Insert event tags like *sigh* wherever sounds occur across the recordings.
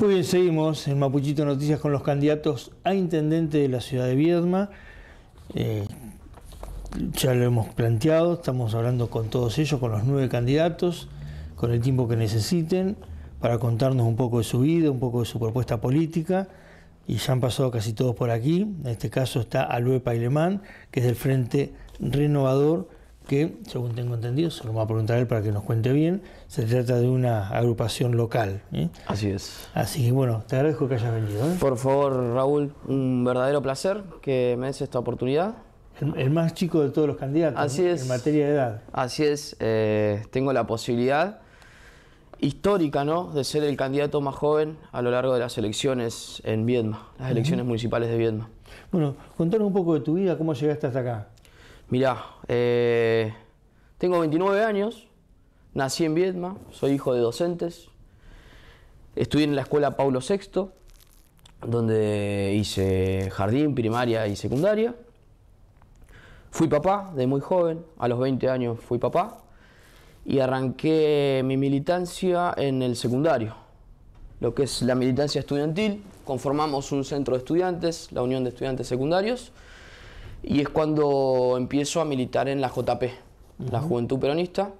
Muy bien, seguimos en Mapuchito Noticias con los candidatos a intendente de la ciudad de Viedma. Eh, ya lo hemos planteado, estamos hablando con todos ellos, con los nueve candidatos, con el tiempo que necesiten para contarnos un poco de su vida, un poco de su propuesta política. Y ya han pasado casi todos por aquí. En este caso está Aluepa Pailemán, que es del Frente Renovador que, según tengo entendido, se lo voy a preguntar a él para que nos cuente bien, se trata de una agrupación local. ¿eh? Así es. Así que bueno, te agradezco que hayas venido. ¿eh? Por favor, Raúl, un verdadero placer que me des esta oportunidad. El, más chico de todos los candidatos Así es. en materia de edad. Así es, eh, tengo la posibilidad histórica ¿no? de ser el candidato más joven a lo largo de las elecciones en Viedma, las elecciones municipales de Viedma. Bueno, contanos un poco de tu vida, cómo llegaste hasta acá. Mirá, eh, tengo 29 años, nací en Viedma, soy hijo de docentes, estudié en la escuela Paulo VI, donde hice jardín, primaria y secundaria. Fui papá de muy joven, a los 20 años fui papá y arranqué mi militancia en el secundario, lo que es la militancia estudiantil. Conformamos un centro de estudiantes, la Unión de Estudiantes Secundarios, y es cuando empiezo a militar en la JP, la Juventud Peronista.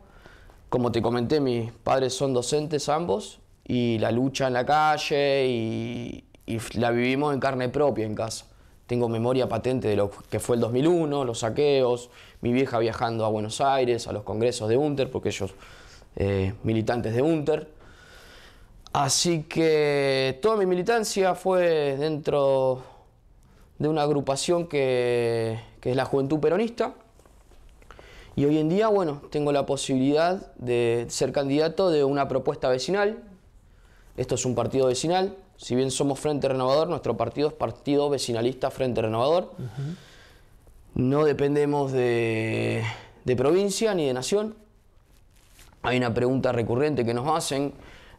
Como te comenté, mis padres son docentes ambos y la lucha en la calle y, la vivimos en carne propia en casa. Tengo memoria patente de lo que fue el 2001, los saqueos, mi vieja viajando a Buenos Aires, a los congresos de UNTER, porque ellos eh, militantes de UNTER. Así que toda mi militancia fue dentro de una agrupación que, es la Juventud Peronista. Y hoy en día, bueno, tengo la posibilidad de ser candidato de una propuesta vecinal. Esto es un partido vecinal. Si bien somos Frente Renovador, nuestro partido es Partido Vecinalista Frente Renovador. No dependemos de, provincia ni de nación. Hay una pregunta recurrente que nos hacen,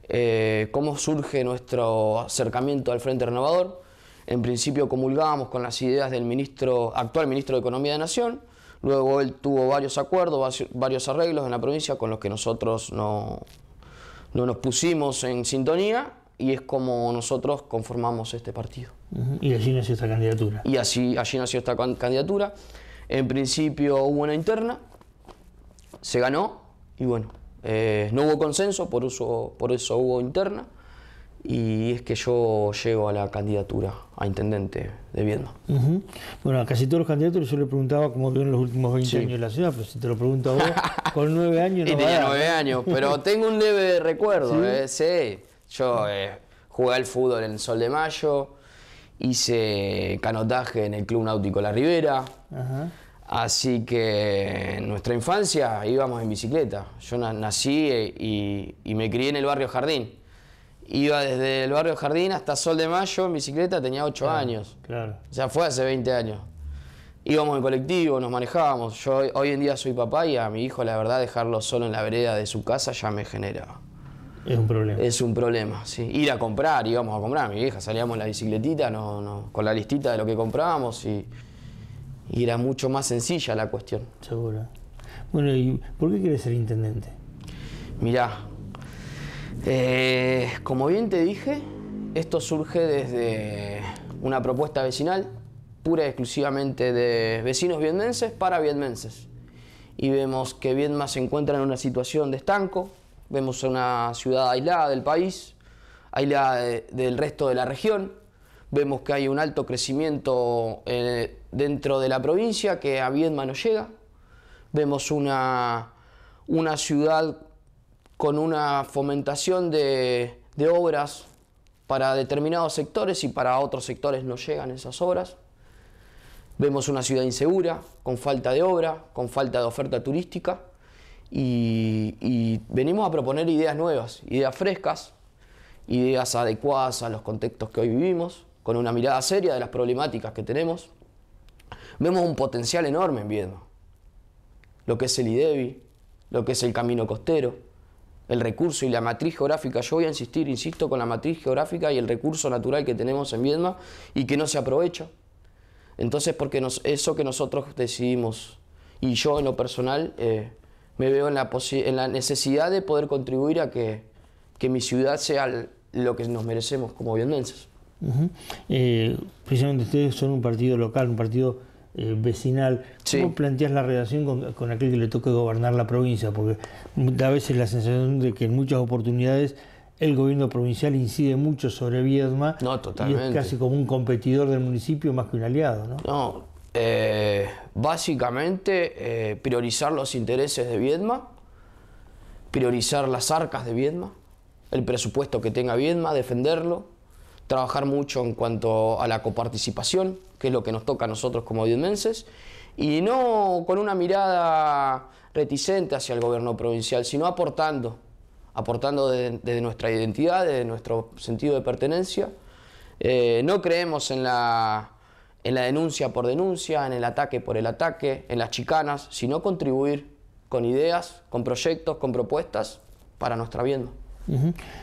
eh, ¿cómo surge nuestro acercamiento al Frente Renovador? En principio comulgábamos con las ideas del ministro, actual ministro de Economía de Nación, luego él tuvo varios acuerdos, varios arreglos en la provincia con los que nosotros no, no nos pusimos en sintonía y es como nosotros conformamos este partido. Y allí nació esta candidatura. Y así, allí nació esta candidatura. En principio hubo una interna, se ganó y bueno, eh, no hubo consenso, por, por eso hubo interna y es que yo llego a la candidatura a intendente de Viedma. Bueno, a casi todos los candidatos yo le preguntaba cómo vieron los últimos 20 años de la ciudad, pero si te lo pregunto a vos, *laughs* con nueve años no. Y tenía nueve años, pero *laughs* tengo un leve recuerdo, ¿eh? Yo eh, jugué al fútbol en el Sol de Mayo, hice canotaje en el Club Náutico La Ribera. Así que en nuestra infancia íbamos en bicicleta. Yo nací eh, y me crié en el barrio Jardín iba desde el barrio Jardín hasta Sol de Mayo en bicicleta, tenía 8 años. Claro. O sea, fue hace 20 años. Íbamos en colectivo, nos manejábamos. Yo hoy en día soy papá y a mi hijo, la verdad, dejarlo solo en la vereda de su casa ya me genera. Es un problema. Es un problema, sí. Ir a comprar, íbamos a comprar. Mi vieja salíamos la bicicletita, no, con la listita de lo que comprábamos y, era mucho más sencilla la cuestión. Seguro. Bueno, ¿y por qué quieres ser intendente? Mirá, eh, como bien te dije, esto surge desde una propuesta vecinal pura y exclusivamente de vecinos vietnenses para vietmenses. Y vemos que Vietma se encuentra en una situación de estanco, vemos una ciudad aislada del país, aislada del resto de la región, vemos que hay un alto crecimiento eh, dentro de la provincia que a Vietma no llega, vemos una, una ciudad con una fomentación de, obras para determinados sectores y para otros sectores no llegan esas obras. Vemos una ciudad insegura, con falta de obra, con falta de oferta turística y, venimos a proponer ideas nuevas, ideas frescas, ideas adecuadas a los contextos que hoy vivimos, con una mirada seria de las problemáticas que tenemos. Vemos un potencial enorme en Viedma, lo que es el IDEBI, e lo que es el camino costero, el recurso y la matriz geográfica. Yo voy a insistir, insisto, con la matriz geográfica y el recurso natural que tenemos en Viedma y que no se aprovecha. Entonces, porque eso que nosotros decidimos, y yo en lo personal eh, me veo en la, en la, necesidad de poder contribuir a que, que mi ciudad sea lo que nos merecemos como viendenses. Eh, precisamente ustedes son un partido local, un partido eh, vecinal. ¿Cómo planteas la relación con, aquel que le toque gobernar la provincia? Porque da a veces la sensación de que en muchas oportunidades el gobierno provincial incide mucho sobre Viedma y es casi como un competidor del municipio más que un aliado. No, eh, básicamente eh, priorizar los intereses de Viedma, priorizar las arcas de Viedma, el presupuesto que tenga Viedma, defenderlo, trabajar mucho en cuanto a la coparticipación, que es lo que nos toca a nosotros como viudenses, y no con una mirada reticente hacia el gobierno provincial, sino aportando, aportando desde, nuestra identidad, desde nuestro sentido de pertenencia. Eh, no creemos en la, en la denuncia por denuncia, en el ataque por el ataque, en las chicanas, sino contribuir con ideas, con proyectos, con propuestas para nuestra vienda.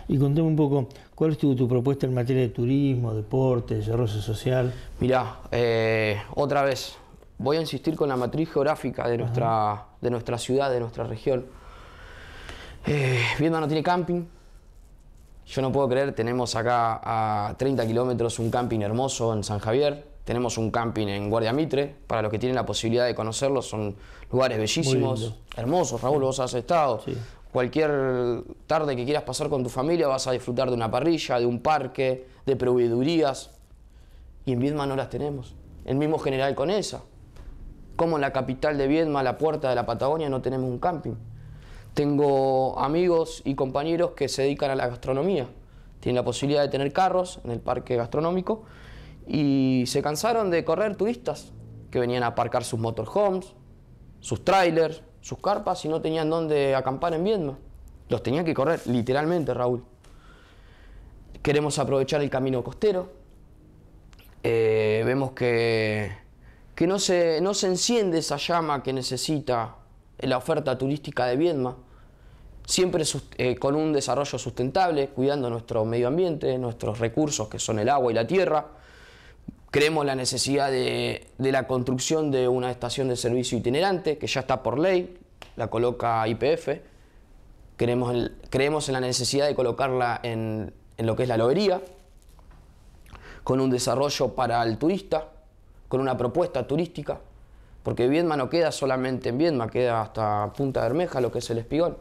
Y contame un poco, ¿Cuál es tu, propuesta en materia de turismo, deporte, desarrollo social? Mirá, eh, otra vez, voy a insistir con la matriz geográfica de nuestra, de nuestra ciudad, de nuestra región. Eh, no tiene camping. Yo no puedo creer, tenemos acá a 30 kilómetros un camping hermoso en San Javier, tenemos un camping en Guardia Mitre, para los que tienen la posibilidad de conocerlo, son lugares bellísimos, hermosos, Raúl, vos has estado. Sí. Cualquier tarde que quieras pasar con tu familia vas a disfrutar de una parrilla, de un parque, de proveedurías. Y en Viedma no las tenemos. El mismo general con esa. Como en la capital de Viedma, la puerta de la Patagonia, no tenemos un camping. Tengo amigos y compañeros que se dedican a la gastronomía. Tienen la posibilidad de tener carros en el parque gastronómico y se cansaron de correr turistas que venían a aparcar sus motorhomes, sus trailers, sus carpas y no tenían dónde acampar en Viedma. Los tenían que correr, literalmente, Raúl. Queremos aprovechar el camino costero. Eh, vemos que, no, se, enciende esa llama que necesita la oferta turística de Viedma, siempre eh, con un desarrollo sustentable, cuidando nuestro medio ambiente, nuestros recursos que son el agua y la tierra, creemos la necesidad de, la construcción de una estación de servicio itinerante, que ya está por ley, la coloca IPF. Creemos, creemos en la necesidad de colocarla en, lo que es la lobería, con un desarrollo para el turista, con una propuesta turística, porque Viedma no queda solamente en Viedma, queda hasta Punta Bermeja, lo que es el Espigón.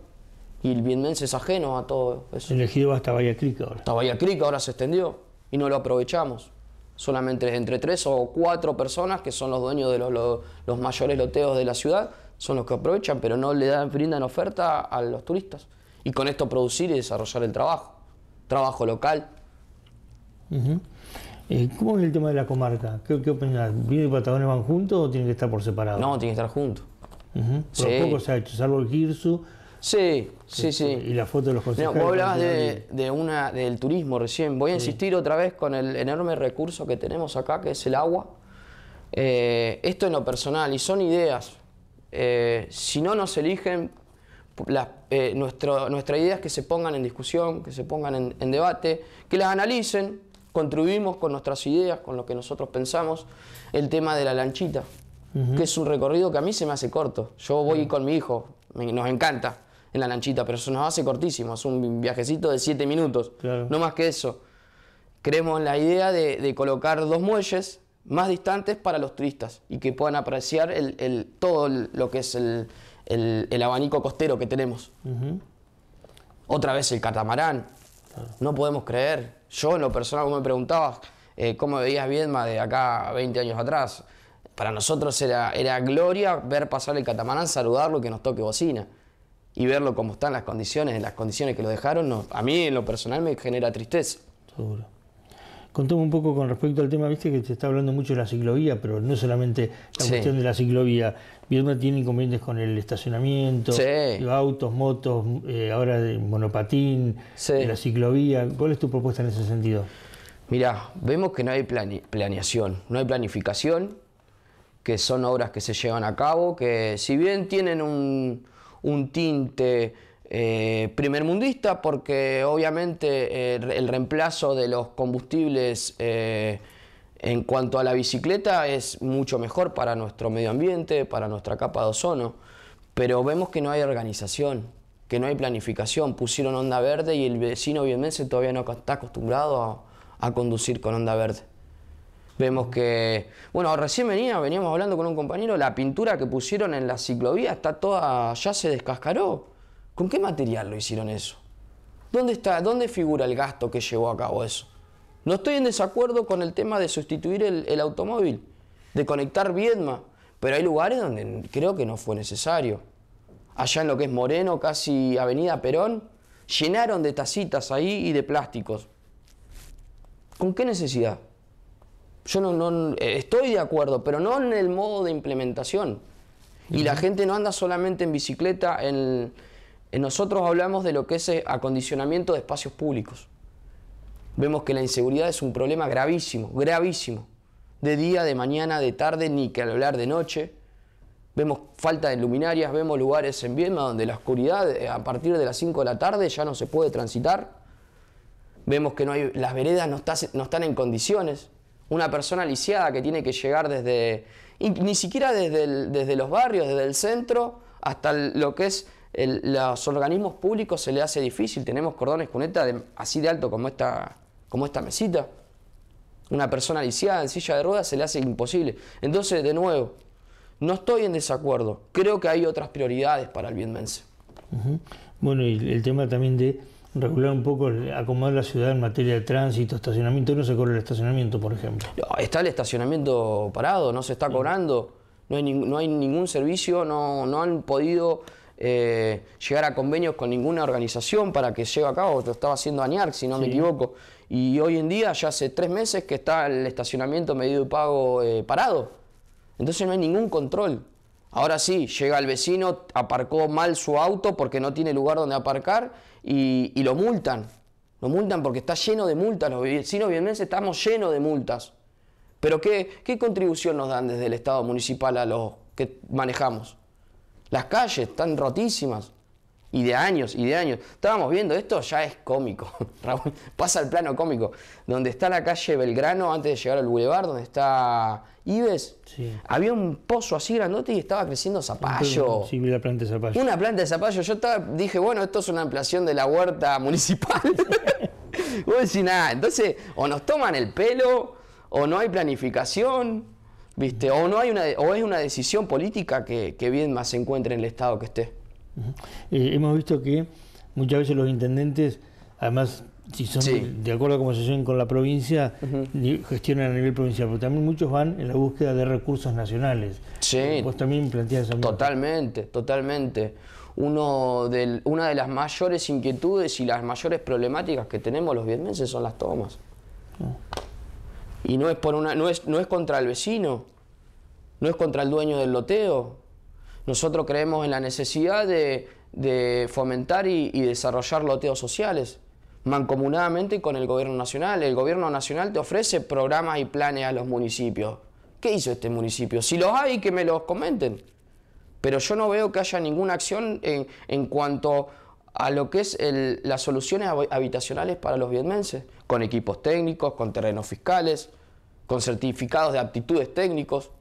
Y el viedmense es ajeno a todo eso. Elegido hasta Bahía ahora. Hasta Bahía ahora se extendió y no lo aprovechamos solamente entre tres o cuatro personas que son los dueños de los, mayores loteos de la ciudad, son los que aprovechan, pero no le dan, brindan oferta a los turistas. Y con esto producir y desarrollar el trabajo, trabajo local. Eh, ¿Cómo es el tema de la comarca? ¿Qué, opinas? vino y Patagones van juntos o tienen que estar por separado? No, tienen que estar juntos. poco se ha hecho, salvo el Girsu Sí, sí, este, sí. Y la foto de los consejeros. vos hablabas de, una, del turismo recién. Voy a insistir otra vez con el enorme recurso que tenemos acá, que es el agua. Eh, esto en lo personal, y son ideas. Eh, si no nos eligen, eh, nuestras ideas nuestra que se pongan en discusión, que se pongan en, debate, que las analicen, contribuimos con nuestras ideas, con lo que nosotros pensamos. El tema de la lanchita, que es un recorrido que a mí se me hace corto. Yo voy con mi hijo, nos encanta en la lanchita, pero eso nos hace cortísimo, es un viajecito de siete minutos, no más que eso. Creemos en la idea de, colocar dos muelles más distantes para los turistas y que puedan apreciar el, todo lo que es el, abanico costero que tenemos. Otra vez el catamarán, no podemos creer. Yo en lo personal, me preguntabas, eh, ¿cómo veías Viedma de acá 20 años atrás? Para nosotros era, era gloria ver pasar el catamarán, saludarlo y que nos toque bocina y verlo como están las condiciones, en las condiciones que lo dejaron, a mí en lo personal me genera tristeza. Seguro. Contame un poco con respecto al tema, viste que te está hablando mucho de la ciclovía, pero no solamente la cuestión de la ciclovía. Viedma tiene inconvenientes con el estacionamiento, autos, motos, eh, ahora de monopatín, de la ciclovía. ¿Cuál es tu propuesta en ese sentido? Mirá, vemos que no hay planeación, no hay planificación, que son obras que se llevan a cabo, que si bien tienen un, un tinte eh, primermundista porque obviamente eh, el reemplazo de los combustibles eh, en cuanto a la bicicleta es mucho mejor para nuestro medio ambiente, para nuestra capa de ozono, pero vemos que no hay organización, que no hay planificación, pusieron onda verde y el vecino obviamente todavía no está acostumbrado a conducir con onda verde. Vemos que, bueno, recién venía, veníamos hablando con un compañero, la pintura que pusieron en la ciclovía está toda, ya se descascaró. ¿Con qué material lo hicieron eso? ¿Dónde, está, dónde figura el gasto que llevó a cabo eso? No estoy en desacuerdo con el tema de sustituir el, el automóvil, de conectar Viedma, pero hay lugares donde creo que no fue necesario. Allá en lo que es Moreno, casi Avenida Perón, llenaron de tacitas ahí y de plásticos. ¿Con qué necesidad? Yo no, eh, estoy de acuerdo, pero no en el modo de implementación. Y la gente no anda solamente en bicicleta, nosotros hablamos de lo que es eh, acondicionamiento de espacios públicos. Vemos que la inseguridad es un problema gravísimo, gravísimo. De día, de mañana, de tarde, ni que al hablar de noche. Vemos falta de luminarias, vemos lugares en Viena donde la oscuridad eh, a partir de las 5 de la tarde ya no se puede transitar. Vemos que las veredas no están en condiciones una persona lisiada que tiene que llegar desde, ni siquiera desde, desde los barrios, desde el centro, hasta lo que es los organismos públicos se le hace difícil. Tenemos cordones cuneta así de alto como esta, como esta mesita. Una persona lisiada en silla de ruedas se le hace imposible. Entonces, de nuevo, no estoy en desacuerdo. Creo que hay otras prioridades para el bienmense. Bueno, y el tema también de regular un poco, acomodar la ciudad en materia de tránsito, estacionamiento. No se cobra el estacionamiento, por ejemplo. está el estacionamiento parado, no se está cobrando, no hay, ningún servicio, no, no han podido eh, llegar a convenios con ninguna organización para que lleve a cabo. Lo estaba haciendo ANIARC, si no me equivoco. Y hoy en día, ya hace tres meses que está el estacionamiento medido y pago eh, parado. Entonces no hay ningún control. Ahora sí, llega el vecino, aparcó mal su auto porque no tiene lugar donde aparcar y, lo multan. Lo multan porque está lleno de multas. Los vecinos vienenses estamos llenos de multas. Pero ¿qué, ¿qué contribución nos dan desde el Estado municipal a los que manejamos? Las calles están rotísimas y de años y de años. Estábamos viendo, esto ya es cómico, *laughs* Raúl, pasa al plano cómico, donde está la calle Belgrano antes de llegar al bulevar, donde está Ives, había un pozo así grandote y estaba creciendo zapallo. Sí, planta de zapallo. Una planta de zapallo, yo dije, bueno, esto es una ampliación de la huerta municipal. a decir nada, entonces o nos toman el pelo, o no hay planificación, ¿viste? O, no hay una, o es una decisión política que bien más se encuentre en el estado que esté. Eh, hemos visto que muchas veces los intendentes, además, si son de acuerdo a cómo se con la provincia, gestionan a nivel provincial, pero también muchos van en la búsqueda de recursos nacionales. Sí. Vos también planteas eso. Totalmente, totalmente. Uno del, una de las mayores inquietudes y las mayores problemáticas que tenemos los vietnenses son las tomas. Ah. Y no es, por una, no, es, no es contra el vecino, no es contra el dueño del loteo, nosotros creemos en la necesidad de, fomentar y, desarrollar loteos sociales mancomunadamente con el gobierno nacional. El gobierno nacional te ofrece programas y planes a los municipios. ¿Qué hizo este municipio? Si los hay, que me los comenten. Pero yo no veo que haya ninguna acción en, cuanto a lo que es las soluciones habitacionales para los vietnenses, con equipos técnicos, con terrenos fiscales, con certificados de aptitudes técnicos.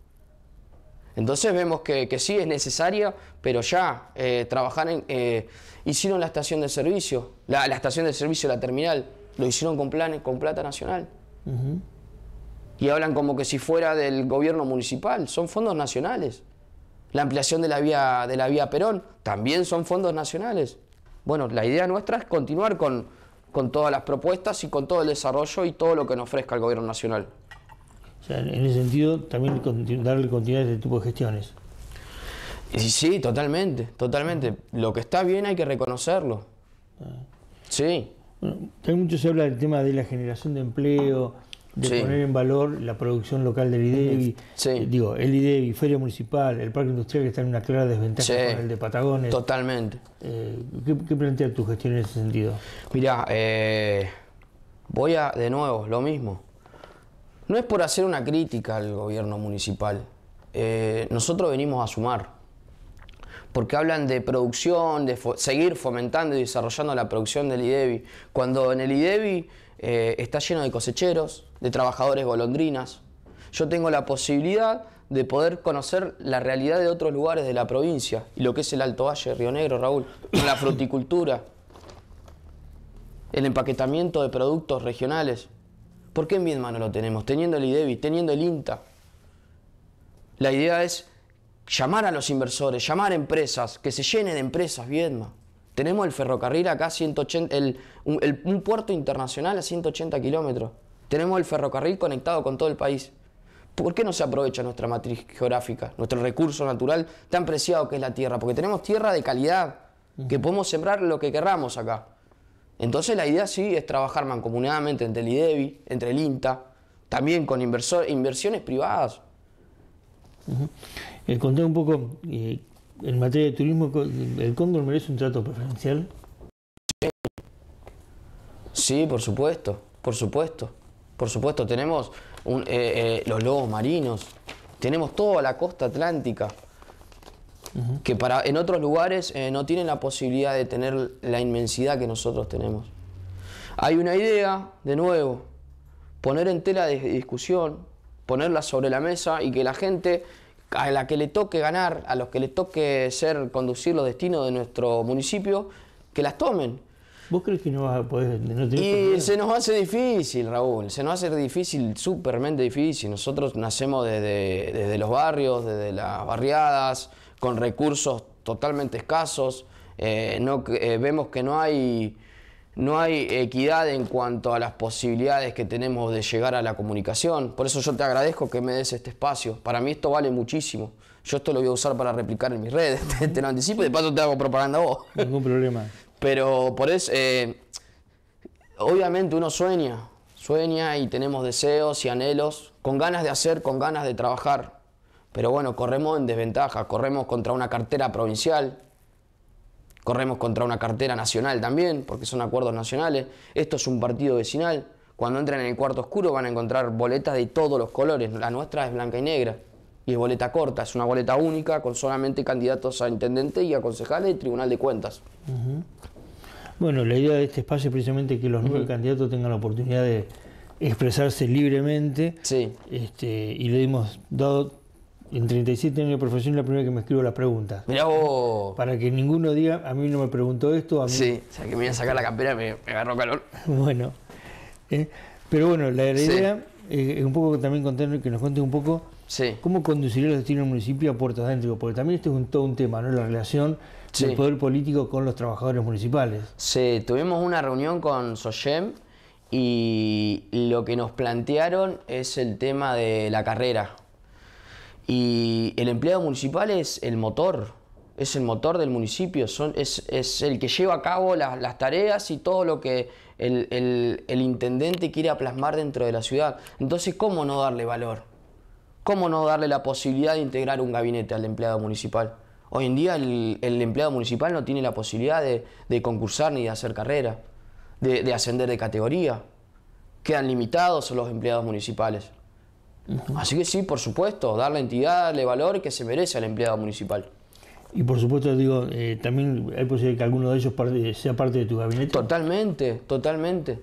Entonces vemos que, sí es necesaria, pero ya eh, trabajar eh, hicieron la estación de servicio, la, estación de servicio, la terminal, lo hicieron con, planes, con plata nacional. Y hablan como que si fuera del gobierno municipal, son fondos nacionales. La ampliación de la vía, de la vía Perón también son fondos nacionales. Bueno, la idea nuestra es continuar con, con todas las propuestas y con todo el desarrollo y todo lo que nos ofrezca el gobierno nacional en ese sentido, también darle continuidad a este tipo de gestiones. Sí, totalmente, totalmente. Lo que está bien hay que reconocerlo. Ah. Sí. hay también mucho se habla del tema de la generación de empleo, de poner en valor la producción local del IDEBI. Eh, digo, el IDEBI, Feria Municipal, el Parque Industrial que está en una clara desventaja con el de Patagones. Totalmente. Eh, ¿qué, plantea tu gestión en ese sentido? mira eh, voy a, de nuevo, lo mismo. No es por hacer una crítica al gobierno municipal. Eh, nosotros venimos a sumar, porque hablan de producción, de seguir fomentando y desarrollando la producción del IDEBI, e cuando en el IDEBI e eh, está lleno de cosecheros, de trabajadores golondrinas. Yo tengo la posibilidad de poder conocer la realidad de otros lugares de la provincia y lo que es el Alto Valle, Río Negro, Raúl, la fruticultura, el empaquetamiento de productos regionales. ¿Por qué en Viedma no lo tenemos? Teniendo el IDEBI, teniendo el INTA. La idea es llamar a los inversores, llamar a empresas, que se llenen de empresas Viedma. Tenemos el ferrocarril acá, 180, un, puerto internacional a 180 kilómetros. Tenemos el ferrocarril conectado con todo el país. ¿Por qué no se aprovecha nuestra matriz geográfica, nuestro recurso natural tan preciado que es la tierra? Porque tenemos tierra de calidad, que podemos sembrar lo que queramos acá. Entonces la idea sí es trabajar mancomunadamente entre el IDEBI, entre el INTA, también con inversiones privadas. El eh, un poco, eh, en materia de turismo, ¿el Cóndor merece un trato preferencial? Sí. por supuesto, por supuesto. Por supuesto, tenemos eh, los lobos marinos, tenemos toda la costa atlántica, que para, en otros lugares eh, no tienen la posibilidad de tener la inmensidad que nosotros tenemos. Hay una idea, de nuevo, poner en tela de discusión, ponerla sobre la mesa y que la gente a la que le toque ganar, a los que le toque ser, conducir los destinos de nuestro municipio, que las tomen. ¿Vos crees que no vas a poder? No y se nos hace difícil, Raúl, se nos hace difícil, súpermente difícil. Nosotros nacemos desde los barrios, desde las barriadas, con recursos totalmente escasos. Eh, eh, vemos que no hay, no hay equidad en cuanto a las posibilidades que tenemos de llegar a la comunicación. Por eso yo te agradezco que me des este espacio. Para mí esto vale muchísimo. Yo esto lo voy a usar para replicar en mis redes, *laughs* te, lo anticipo y de paso te hago propaganda a vos. Ningún problema. Pero por eso, eh, obviamente uno sueña, sueña y tenemos deseos y anhelos, con ganas de hacer, con ganas de trabajar. Pero bueno, corremos en desventaja, corremos contra una cartera provincial, corremos contra una cartera nacional también, porque son acuerdos nacionales. Esto es un partido vecinal. Cuando entran en el cuarto oscuro van a encontrar boletas de todos los colores. La nuestra es blanca y negra y es boleta corta, es una boleta única con solamente candidatos a intendente y a concejales y tribunal de cuentas. Bueno, la idea de este espacio es precisamente que los nueve candidatos tengan la oportunidad de expresarse libremente. Sí. Este, y le hemos dado en 37 años de profesión es la primera que me escribo las preguntas. Mirá vos. Para que ninguno diga, a mí no me preguntó esto, a mí. Sí, o sea que me iba a sacar la campera y me, agarró calor. *laughs* Bueno. ¿eh? pero bueno, la, idea es un poco también contar, que nos cuente un poco cómo conduciría los destinos del municipio a puertas adentro, porque también esto es todo un tema, ¿no? La relación del poder político con los trabajadores municipales. Sí, tuvimos una reunión con Soyem y lo que nos plantearon es el tema de la carrera y el empleado municipal es el motor, es el motor del municipio, son, es, el que lleva a cabo las tareas y todo lo que el, intendente quiere plasmar dentro de la ciudad. Entonces, ¿cómo no darle valor? ¿Cómo no darle la posibilidad de integrar un gabinete al empleado municipal? Hoy en día el, empleado municipal no tiene la posibilidad de, concursar ni de hacer carrera, de ascender de categoría. Quedan limitados los empleados municipales. Así que sí, por supuesto, darle entidad, darle valor que se merece al empleado municipal. Y por supuesto, digo, eh, también hay posibilidad que alguno de ellos sea parte de tu gabinete. Totalmente, totalmente.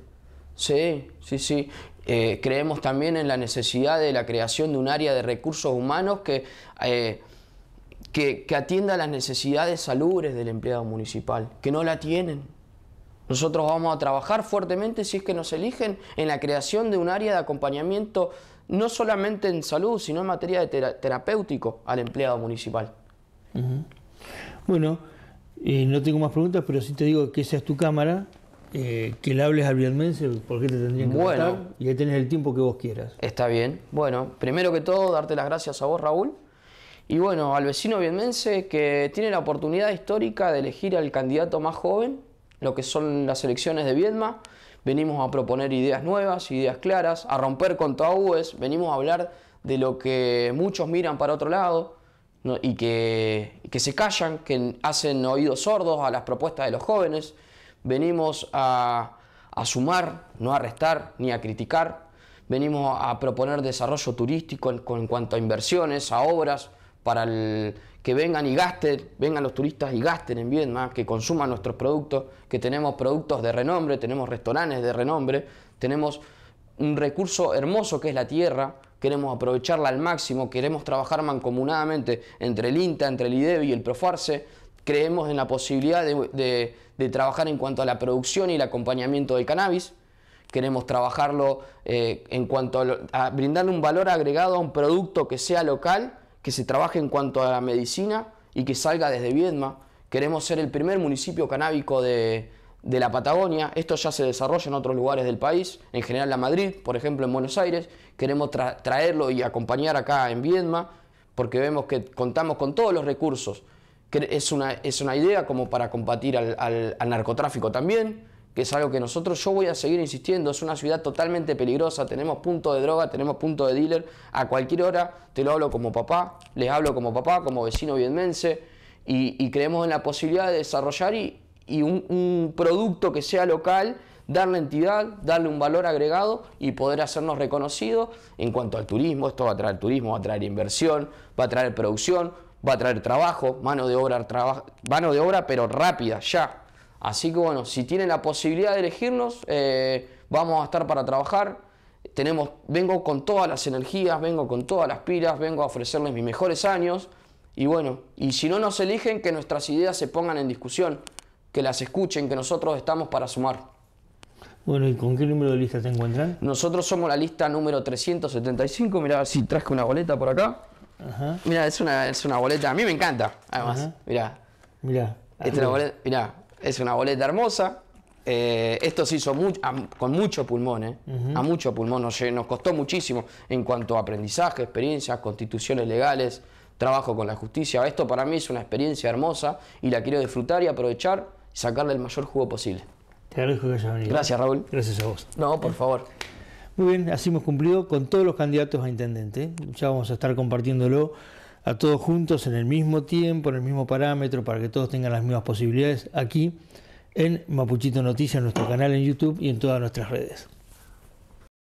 Sí, sí, sí. Eh, creemos también en la necesidad de la creación de un área de recursos humanos eh, que, que, atienda las necesidades salubres del empleado municipal, que no la tienen. Nosotros vamos a trabajar fuertemente, si es que nos eligen, en la creación de un área de acompañamiento no solamente en salud, sino en materia de terapéutico al empleado municipal. Bueno, eh, no tengo más preguntas, pero sí te digo que esa es tu cámara, eh, que le hables al vietmense porque te tendrían que bueno, y ahí tenés el tiempo que vos quieras. Está bien. Bueno, primero que todo, darte las gracias a vos, Raúl. Y bueno, al vecino vietmense que tiene la oportunidad histórica de elegir al candidato más joven, lo que son las elecciones de Viedma venimos a proponer ideas nuevas, ideas claras, a romper con tabúes, venimos a hablar de lo que muchos miran para otro lado y que, se callan, que hacen oídos sordos a las propuestas de los jóvenes. Venimos a, sumar, no a restar ni a criticar. Venimos a proponer desarrollo turístico en, en cuanto a inversiones, a obras para el que vengan y gasten, vengan los turistas y gasten en Vietnam, que consuman nuestros productos, que tenemos productos de renombre, tenemos restaurantes de renombre, tenemos un recurso hermoso que es la tierra, queremos aprovecharla al máximo, queremos trabajar mancomunadamente entre el INTA, entre el IDEB y el ProFarce. creemos en la posibilidad de, trabajar en cuanto a la producción y el acompañamiento del cannabis, queremos trabajarlo eh, en cuanto a, a brindarle un valor agregado a un producto que sea local, que se trabaje en cuanto a la medicina y que salga desde Viedma. Queremos ser el primer municipio canábico de, la Patagonia. Esto ya se desarrolla en otros lugares del país, en general la Madrid, por ejemplo en Buenos Aires. Queremos traerlo y acompañar acá en Viedma porque vemos que contamos con todos los recursos. es, una, idea como para combatir al narcotráfico también que es algo que nosotros, yo voy a seguir insistiendo, es una ciudad totalmente peligrosa, tenemos punto de droga, tenemos punto de dealer, a cualquier hora te lo hablo como papá, les hablo como papá, como vecino vietmense, y, creemos en la posibilidad de desarrollar y, un, producto que sea local, darle entidad, darle un valor agregado y poder hacernos reconocidos en cuanto al turismo, esto va a traer turismo, va a traer inversión, va a traer producción, va a traer trabajo, mano de obra, mano de obra pero rápida, ya, Así que bueno, si tienen la posibilidad de elegirnos, eh, vamos a estar para trabajar. Tenemos, vengo con todas las energías, vengo con todas las pilas, vengo a ofrecerles mis mejores años. Y bueno, y si no nos eligen, que nuestras ideas se pongan en discusión, que las escuchen, que nosotros estamos para sumar. Bueno, ¿y con qué número de lista te encuentran? Nosotros somos la lista número 375. Mirá, si traje una boleta por acá. Ajá. Mirá, es una, es una boleta. A mí me encanta, además. Mirá. Mirá. Mirá, es una boleta hermosa. Eh, esto se hizo con mucho pulmón, ¿eh? a mucho pulmón, nos, nos, costó muchísimo en cuanto a aprendizaje, experiencias, constituciones legales, trabajo con la justicia. Esto para mí es una experiencia hermosa y la quiero disfrutar y aprovechar y sacarle el mayor jugo posible. Te agradezco que hayas venido. Gracias, Raúl. Gracias a vos. No, por favor. Muy bien, así hemos cumplido con todos los candidatos a intendente. Ya vamos a estar compartiéndolo a todos juntos en el mismo tiempo, en el mismo parámetro, para que todos tengan las mismas posibilidades aquí en Mapuchito Noticias, nuestro canal en YouTube y en todas nuestras redes.